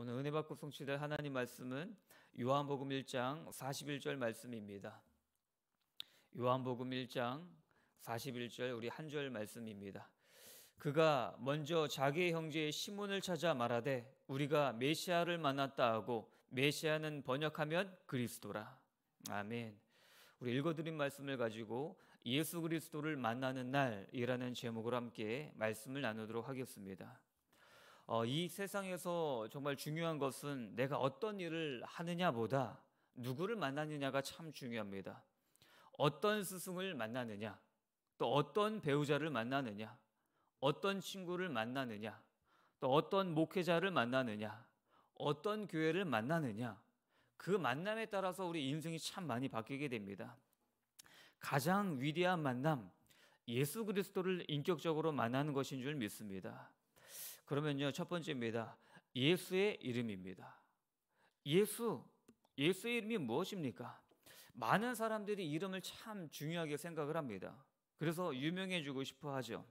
오늘 은혜 받고 성취될 하나님 말씀은 요한복음 1장 41절 말씀입니다. 요한복음 1장 41절 우리 한절 말씀입니다. 그가 먼저 자기 형제의 시몬을 찾아 말하되 우리가 메시아를 만났다 하고 메시아는 번역하면 그리스도라. 아멘. 우리 읽어드린 말씀을 가지고 예수 그리스도를 만나는 날이라는 제목으로 함께 말씀을 나누도록 하겠습니다. 어, 이 세상에서 정말 중요한 것은 내가 어떤 일을 하느냐보다 누구를 만나느냐가 참 중요합니다. 어떤 스승을 만나느냐, 또 어떤 배우자를 만나느냐, 어떤 친구를 만나느냐, 또 어떤 목회자를 만나느냐, 어떤 교회를 만나느냐, 그 만남에 따라서 우리 인생이 참 많이 바뀌게 됩니다. 가장 위대한 만남, 예수 그리스도를 인격적으로 만나는 것인 줄 믿습니다. 그러면요, 첫 번째입니다. 예수의 이름입니다. 예수, 예수의 이름이 무엇입니까? 많은 사람들이 이름을 참 중요하게 생각을 합니다. 그래서 유명해지고 싶어 하죠.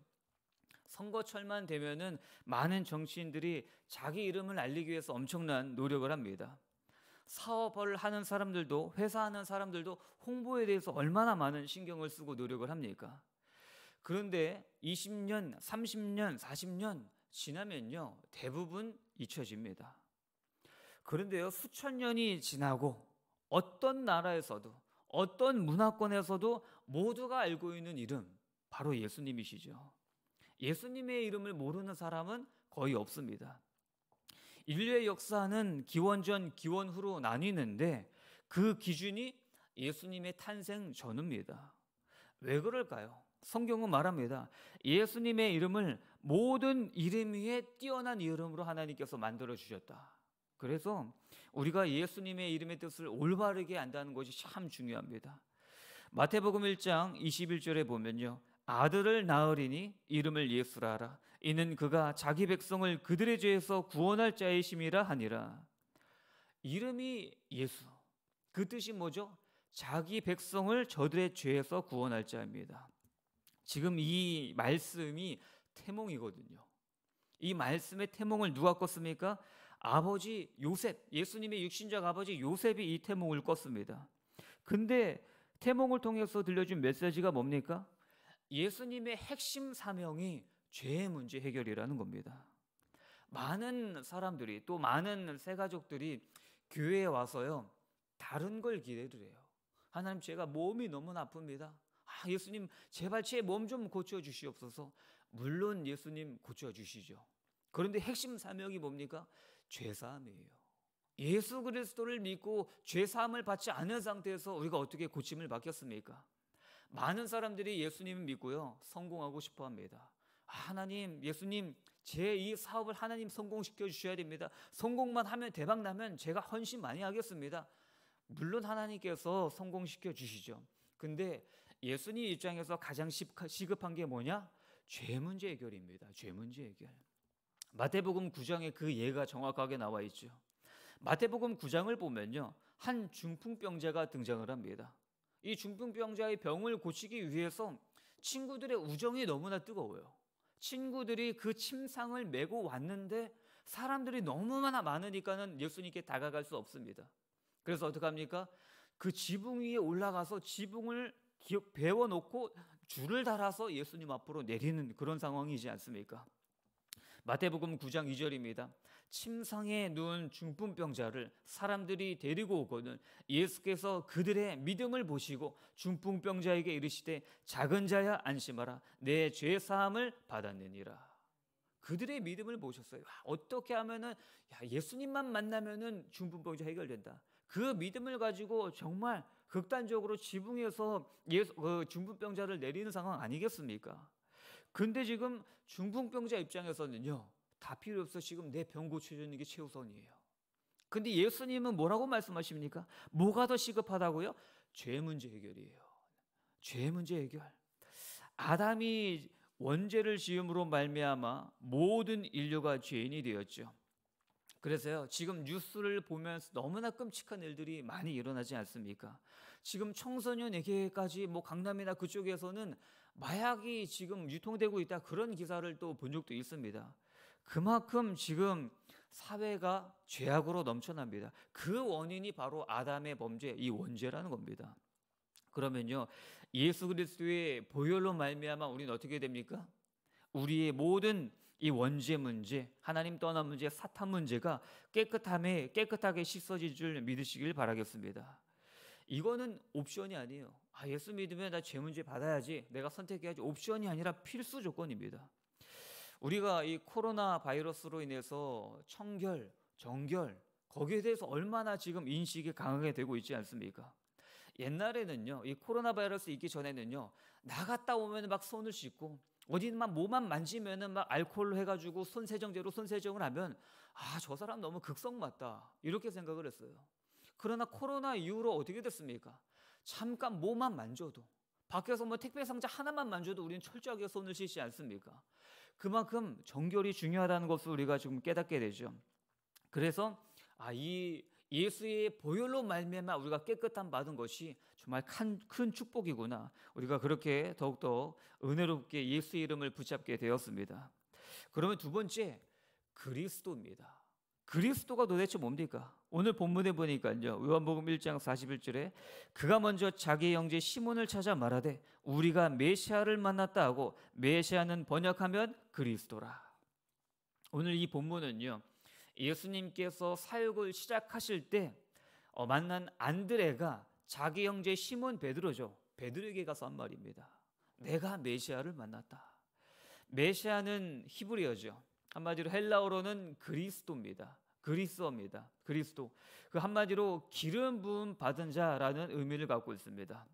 선거철만 되면은 많은 정치인들이 자기 이름을 알리기 위해서 엄청난 노력을 합니다. 사업을 하는 사람들도 회사하는 사람들도 홍보에 대해서 얼마나 많은 신경을 쓰고 노력을 합니까? 그런데 20년, 30년, 40년 지나면요, 대부분 잊혀집니다. 그런데요, 수천 년이 지나고 어떤 나라에서도 어떤 문화권에서도 모두가 알고 있는 이름, 바로 예수님이시죠. 예수님의 이름을 모르는 사람은 거의 없습니다. 인류의 역사는 기원전, 기원후로 나뉘는데 그 기준이 예수님의 탄생 전후입니다. 왜 그럴까요? 성경은 말합니다. 예수님의 이름을 모든 이름 위에 뛰어난 이름으로 하나님께서 만들어 주셨다. 그래서 우리가 예수님의 이름의 뜻을 올바르게 안다는 것이 참 중요합니다. 마태복음 1장 21절에 보면요. 아들을 낳으리니 이름을 예수라 하라. 이는 그가 자기 백성을 그들의 죄에서 구원할 자이심이라 하니라. 이름이 예수. 그 뜻이 뭐죠? 자기 백성을 저들의 죄에서 구원할 자입니다. 지금 이 말씀이 태몽이거든요. 이 말씀의 태몽을 누가 껐습니까 아버지 요셉, 예수님의 육신적 아버지 요셉이 이 태몽을 껐습니다 근데 태몽을 통해서 들려준 메시지가 뭡니까? 예수님의 핵심 사명이 죄의 문제 해결이라는 겁니다. 많은 사람들이 또 많은 새가족들이 교회에 와서요. 다른 걸 기대를 해요. 하나님 제가 몸이 너무 아픕니다. 예수님 제발 제 몸 좀 고쳐 주시옵소서. 물론 예수님 고쳐 주시죠. 그런데 핵심 사명이 뭡니까? 죄 사함이에요. 예수 그리스도를 믿고 죄 사함을 받지 않은 상태에서 우리가 어떻게 고침을 받겠습니까? 많은 사람들이 예수님을 믿고요. 성공하고 싶어 합니다. 하나님, 예수님, 제 이 사업을 하나님 성공시켜 주셔야 됩니다. 성공만 하면 대박 나면 제가 헌신 많이 하겠습니다. 물론 하나님께서 성공시켜 주시죠. 근데 예수님 입장에서 가장 시급한 게 뭐냐? 죄 문제 해결입니다. 죄 문제 해결. 마태복음 9장에 그 예가 정확하게 나와 있죠. 마태복음 9장을 보면요. 한 중풍병자가 등장을 합니다. 이 중풍병자의 병을 고치기 위해서 친구들의 우정이 너무나 뜨거워요. 친구들이 그 침상을 메고 왔는데 사람들이 너무나 많으니까는 예수님께 다가갈 수 없습니다. 그래서 어떻게 합니까? 그 지붕 위에 올라가서 지붕을 기억 배워놓고 줄을 달아서 예수님 앞으로 내리는 그런 상황이지 않습니까? 마태복음 9장 2절입니다. 침상에 누운 중풍병자를 사람들이 데리고 오거늘 예수께서 그들의 믿음을 보시고 중풍병자에게 이르시되 작은 자야 안심하라 내죄 사함을 받았느니라. 그들의 믿음을 보셨어요. 아, 어떻게 하면은 예수님만 만나면은 중풍병자 해결된다. 그 믿음을 가지고 정말 극단적으로 지붕에서 예수, 그 중풍병자를 내리는 상황 아니겠습니까? 근데 지금 중풍병자 입장에서는요, 다 필요 없어. 지금 내 병 고쳐주는 게 최우선이에요. 근데 예수님은 뭐라고 말씀하십니까? 뭐가 더 시급하다고요? 죄 문제 해결이에요. 죄 문제 해결. 아담이 원죄를 지음으로 말미암아 모든 인류가 죄인이 되었죠. 그래서요, 지금 뉴스를 보면서 너무나 끔찍한 일들이 많이 일어나지 않습니까? 지금 청소년에게까지 뭐 강남이나 그쪽에서는 마약이 지금 유통되고 있다 그런 기사를 또 본 적도 있습니다. 그만큼 지금 사회가 죄악으로 넘쳐납니다. 그 원인이 바로 아담의 범죄, 이 원죄라는 겁니다. 그러면요, 예수 그리스도의 보혈로 말미암아 우리는 어떻게 됩니까? 우리의 모든 이 원죄 문제, 하나님 떠난 문제, 사탄 문제가 깨끗함에 깨끗하게 씻어질 줄 믿으시길 바라겠습니다. 이거는 옵션이 아니에요. 아, 예수 믿으면 나 죄 문제 받아야지. 내가 선택해야지. 옵션이 아니라 필수 조건입니다. 우리가 이 코로나 바이러스로 인해서 청결, 정결 거기에 대해서 얼마나 지금 인식이 강하게 되고 있지 않습니까? 옛날에는요. 이 코로나 바이러스 있기 전에는요. 나갔다 오면 막 손을 씻고 어디만 뭐만 만지면은 막 알코올로 해가지고 손 세정제로 손 세정을 하면 아 저 사람 너무 극성 맞다 이렇게 생각을 했어요. 그러나 코로나 이후로 어떻게 됐습니까? 잠깐 뭐만 만져도 밖에서 뭐 택배 상자 하나만 만져도 우리는 철저하게 손을 씻지 않습니까? 그만큼 정결이 중요하다는 것을 우리가 지금 깨닫게 되죠. 그래서 아 이 예수의 보혈로 말미암아 우리가 깨끗한 받은 것이 정말 큰, 큰 축복이구나. 우리가 그렇게 더욱더 은혜롭게 예수 이름을 붙잡게 되었습니다. 그러면 두 번째, 그리스도입니다. 그리스도가 도대체 뭡니까? 오늘 본문에 보니까요. 요한복음 1장 41절에 그가 먼저 자기 형제 시몬을 찾아 말하되 우리가 메시아를 만났다 하고 메시아는 번역하면 그리스도라. 오늘 이 본문은요. 예수님께서 사역을 시작하실 때 어, 만난 안드레가 자기 형제 시몬 베드로죠. 베드로에게 가서 한 말입니다. 음. 내가 메시아를 만났다. 메시아는 히브리어죠. 한마디로 헬라어로는 그리스도입니다. 그리스어입니다. 그리스도. 그 한마디로 기름 부음 받은 자라는 의미를 갖고 있습니다.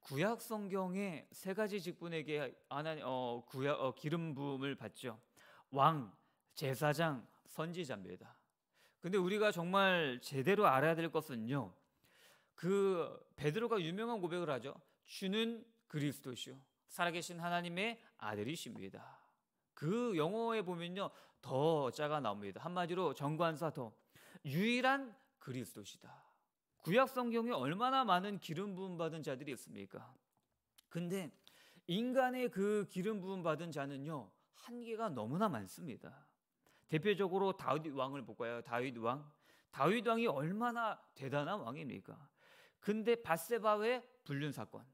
구약 성경에 세 가지 직분에게 하나님 어, 구약 어, 기름 부음을 받죠. 왕, 제사장, 선지자입니다. 근데 우리가 정말 제대로 알아야 될 것은요. 그 베드로가 유명한 고백을 하죠. 주는 그리스도시요. 살아계신 하나님의 아들이십니다. 그 영어에 보면요. 더 자가 나옵니다. 한마디로 정관사도 유일한 그리스도시다. 구약 성경에 얼마나 많은 기름 부음 받은 자들이 있습니까? 근데 인간의 그 기름 부음 받은 자는요. 한계가 너무나 많습니다. 대표적으로 다윗 왕을 볼까요? 다윗 왕. 다윗 왕이 얼마나 대단한 왕입니까? 근데 바세바의 불륜 사건.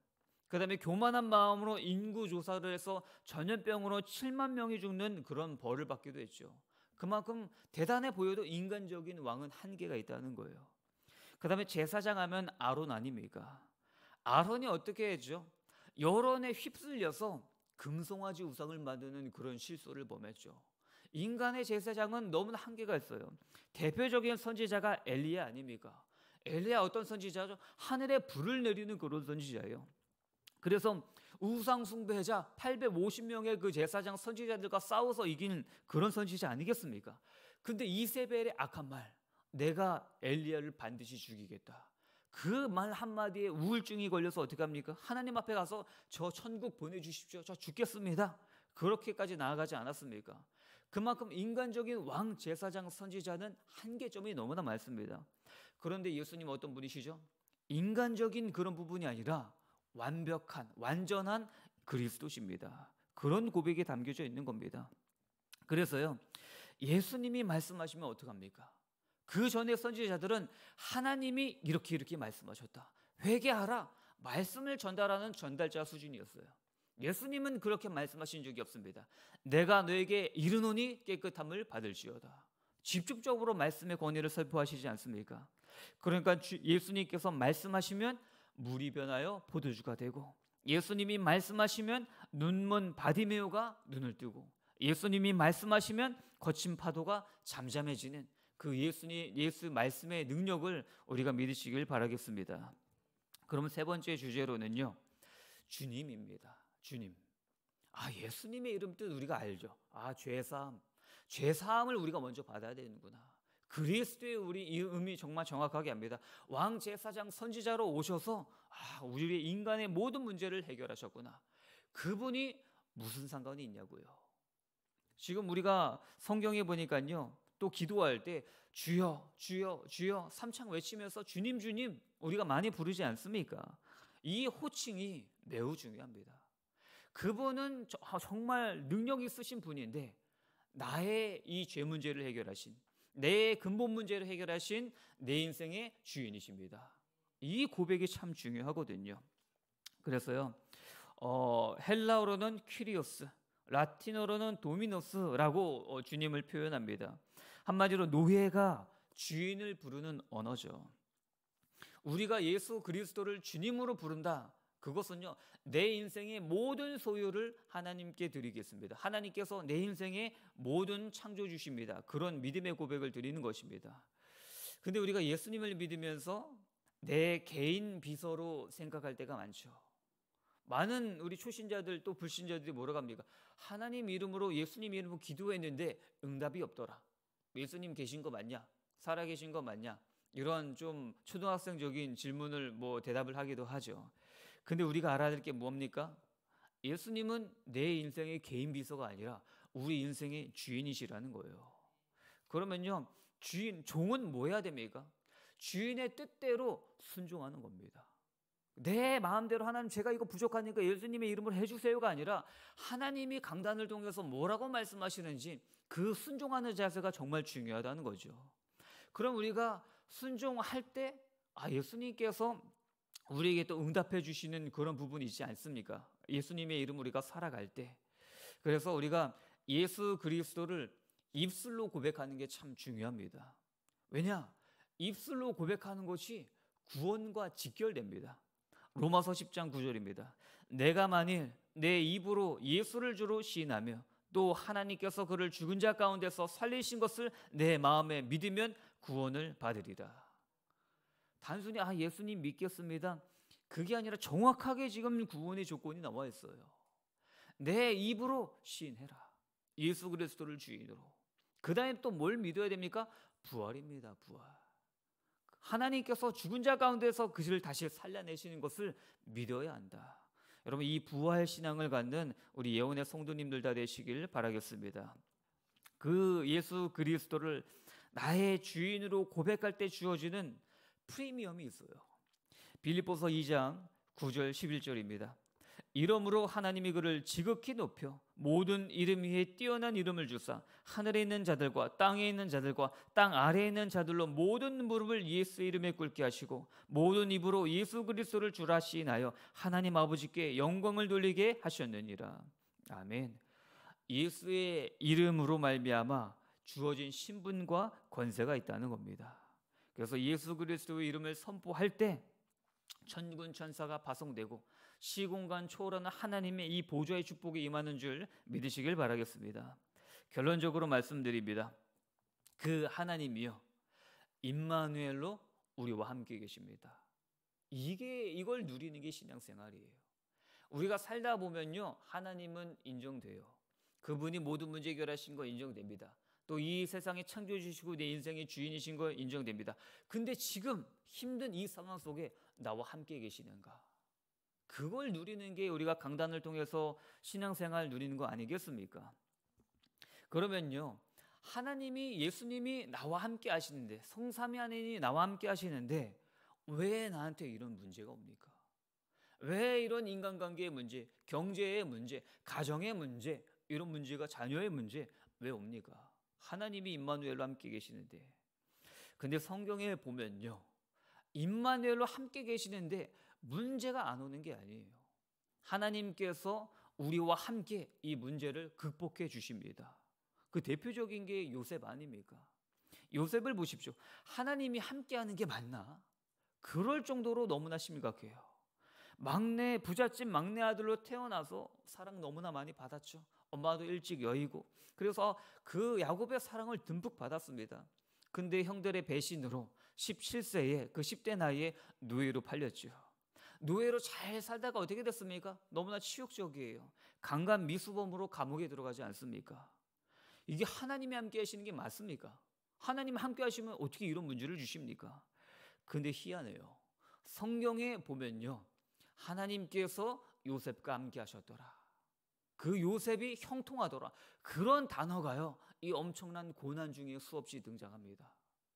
그다음에 교만한 마음으로 인구 조사를 해서 전염병으로 7만 명이 죽는 그런 벌을 받기도 했죠. 그만큼 대단해 보여도 인간적인 왕은 한계가 있다는 거예요. 그다음에 제사장 하면 아론 아닙니까? 아론이 어떻게 했죠? 여론에 휩쓸려서 금송아지 우상을 만드는 그런 실수를 범했죠. 인간의 제사장은 너무나 한계가 있어요. 대표적인 선지자가 엘리야 아닙니까? 엘리야 어떤 선지자죠? 하늘에 불을 내리는 그런 선지자예요. 그래서 우상 숭배자 850명의 그 제사장 선지자들과 싸워서 이기는 그런 선지자 아니겠습니까? 근데 이세벨의 악한 말, 내가 엘리야를 반드시 죽이겠다. 그 말 한마디에 우울증이 걸려서 어떻게 합니까? 하나님 앞에 가서 저 천국 보내주십시오. 저 죽겠습니다. 그렇게까지 나아가지 않았습니까? 그만큼 인간적인 왕 제사장 선지자는 한계점이 너무나 많습니다. 그런데 예수님 어떤 분이시죠? 인간적인 그런 부분이 아니라 완벽한, 완전한 그리스도십니다. 그런 고백이 담겨져 있는 겁니다. 그래서요, 예수님이 말씀하시면 어떡합니까? 그 전에 선지자들은 하나님이 이렇게 이렇게 말씀하셨다. 회개하라. 말씀을 전달하는 전달자 수준이었어요. 예수님은 그렇게 말씀하신 적이 없습니다. 내가 너에게 이르노니 깨끗함을 받을지어다. 직접적으로 말씀의 권위를 선포하시지 않습니까? 그러니까 예수님께서 말씀하시면 물이 변하여 보도주가 되고 예수님이 말씀하시면 눈먼 바디메오가 눈을 뜨고 예수님이 말씀하시면 거친 파도가 잠잠해지는 그 예수님 예수 말씀의 능력을 우리가 믿으시길 바라겠습니다. 그럼 세 번째 주제로는요. 주님입니다. 주님. 아, 예수님의 이름 뜻 우리가 알죠. 아, 죄 사함. 죄 사함을 우리가 먼저 받아야 되는구나. 그리스도의 우리 이 의미 정말 정확하게 압니다. 왕 제사장 선지자로 오셔서 아, 우리의 인간의 모든 문제를 해결하셨구나. 그분이 무슨 상관이 있냐고요. 지금 우리가 성경에 보니까요. 또 기도할 때 주여 주여 주여 삼창 외치면서 주님 주님 우리가 많이 부르지 않습니까? 이 호칭이 매우 중요합니다. 그분은 아, 정말 능력 있으신 분인데 나의 이 죄 문제를 해결하신 내 근본 문제를 해결하신 내 인생의 주인이십니다. 이 고백이 참 중요하거든요. 그래서요, 어, 헬라어로는 퀴리오스, 라틴어로는 도미노스라고 어, 주님을 표현합니다. 한마디로 노예가 주인을 부르는 언어죠. 우리가 예수 그리스도를 주님으로 부른다. 그것은요, 내 인생의 모든 소유를 하나님께 드리겠습니다. 하나님께서 내 인생의 모든 창조 주십니다. 그런 믿음의 고백을 드리는 것입니다. 근데 우리가 예수님을 믿으면서 내 개인 비서로 생각할 때가 많죠. 많은 우리 초신자들 또 불신자들이 뭐라 합니까? 하나님 이름으로 예수님 이름으로 기도했는데 응답이 없더라. 예수님 계신 거 맞냐? 살아 계신 거 맞냐? 이런 좀 초등학생적인 질문을 뭐 대답을 하기도 하죠. 근데 우리가 알아야 될 게 뭡니까? 예수님은 내 인생의 개인 비서가 아니라 우리 인생의 주인이시라는 거예요. 그러면요, 주인, 종은 뭐 해야 됩니까? 주인의 뜻대로 순종하는 겁니다. 내 마음대로 하나님 제가 이거 부족하니까 예수님의 이름을 해주세요가 아니라 하나님이 강단을 통해서 뭐라고 말씀하시는지 그 순종하는 자세가 정말 중요하다는 거죠. 그럼 우리가 순종할 때 아, 예수님께서 우리에게 또 응답해 주시는 그런 부분이 있지 않습니까? 예수님의 이름 우리가 살아갈 때. 그래서 우리가 예수 그리스도를 입술로 고백하는 게 참 중요합니다. 왜냐? 입술로 고백하는 것이 구원과 직결됩니다. 로마서 10장 9절입니다. 내가 만일 내 입으로 예수를 주로 시인하며 또 하나님께서 그를 죽은 자 가운데서 살리신 것을 내 마음에 믿으면 구원을 받으리라. 단순히 아 예수님 믿겠습니다. 그게 아니라 정확하게 지금 구원의 조건이 나와 있어요. 내 입으로 시해라 예수 그리스도를 주인으로. 그 다음에 또 뭘 믿어야 됩니까? 부활입니다. 부활. 하나님께서 죽은 자 가운데서 그를 다시 살려내시는 것을 믿어야 한다. 여러분 이 부활 신앙을 갖는 우리 예언의 성도님들 다 되시길 바라겠습니다. 그 예수 그리스도를 나의 주인으로 고백할 때 주어지는 프리미엄이 있어요. 빌립보서 2장 9절 11절입니다. 이러므로 하나님이 그를 지극히 높여 모든 이름 위에 뛰어난 이름을 주사 하늘에 있는 자들과 땅에 있는 자들과 땅 아래에 있는 자들로 모든 무릎을 예수 이름에 꿇게 하시고 모든 입으로 예수 그리스도를 주라 시인하여 하나님 아버지께 영광을 돌리게 하셨느니라. 아멘. 예수의 이름으로 말미암아 주어진 신분과 권세가 있다는 겁니다. 그래서 예수 그리스도의 이름을 선포할 때 천군 천사가 파송되고 시공간 초월하는 하나님의 이 보좌의 축복이 임하는 줄 믿으시길 바라겠습니다. 결론적으로 말씀드립니다. 그 하나님이요 임마누엘로 우리와 함께 계십니다. 이게 이걸 누리는 게 신앙생활이에요. 우리가 살다 보면요 하나님은 인정돼요. 그분이 모든 문제 해결하신 거 인정됩니다. 또이 세상에 창조해 주시고 내 인생의 주인이신 걸 인정됩니다. 근데 지금 힘든 이 상황 속에 나와 함께 계시는가? 그걸 누리는 게 우리가 강단을 통해서 신앙생활 누리는 거 아니겠습니까? 그러면요. 하나님이 예수님이 나와 함께 하시는데 성삼위 하나님이 나와 함께 하시는데 왜 나한테 이런 문제가 옵니까? 왜 이런 인간관계의 문제, 경제의 문제, 가정의 문제, 이런 문제가 자녀의 문제 왜 옵니까? 하나님이 임마누엘로 함께 계시는데 근데 성경에 보면요. 임마누엘로 함께 계시는데 문제가 안 오는 게 아니에요. 하나님께서 우리와 함께 이 문제를 극복해 주십니다. 그 대표적인 게 요셉 아닙니까? 요셉을 보십시오. 하나님이 함께 하는 게 맞나? 그럴 정도로 너무나 심각해요. 막내 부잣집 막내 아들로 태어나서 사랑 너무나 많이 받았죠. 엄마도 일찍 여의고 그래서 그 야곱의 사랑을 듬뿍 받았습니다. 근데 형들의 배신으로 17세에 그 10대 나이에 노예로 팔렸지 노예로 잘 살다가 어떻게 됐습니까? 너무나 치욕적이에요. 강간 미수범으로 감옥에 들어가지 않습니까? 이게 하나님이 함께 하시는 게 맞습니까? 하나님 함께 하시면 어떻게 이런 문제를 주십니까? 근데 희한해요. 성경에 보면요. 하나님께서 요셉과 함께 하셨더라. 그 요셉이 형통하더라. 그런 단어가요. 이 엄청난 고난 중에 수없이 등장합니다.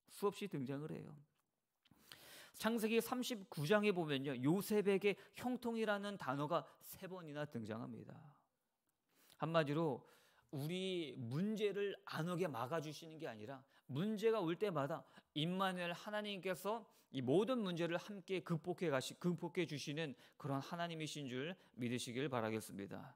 수없이 등장을 해요. 창세기 39장에 보면요. 요셉에게 형통이라는 단어가 세 번이나 등장합니다. 한마디로 우리 문제를 안 오게 막아주시는 게 아니라 문제가 올 때마다 임마누엘 하나님께서 이 모든 문제를 함께 극복해 가시 극복해 주시는 그런 하나님이신 줄 믿으시길 바라겠습니다.